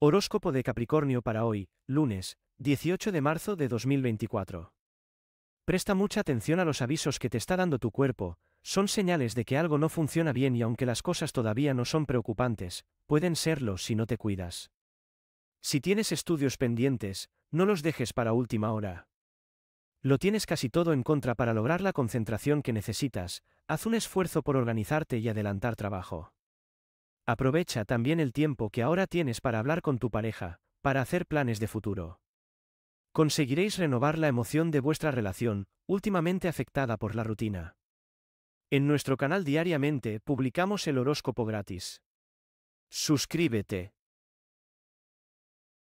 Horóscopo de Capricornio para hoy, lunes, 18 de marzo de 2024. Presta mucha atención a los avisos que te está dando tu cuerpo, son señales de que algo no funciona bien y aunque las cosas todavía no son preocupantes, pueden serlo si no te cuidas. Si tienes estudios pendientes, no los dejes para última hora. Lo tienes casi todo en contra para lograr la concentración que necesitas, haz un esfuerzo por organizarte y adelantar trabajo. Aprovecha también el tiempo que ahora tienes para hablar con tu pareja, para hacer planes de futuro. Conseguiréis renovar la emoción de vuestra relación, últimamente afectada por la rutina. En nuestro canal diariamente publicamos el horóscopo gratis. Suscríbete.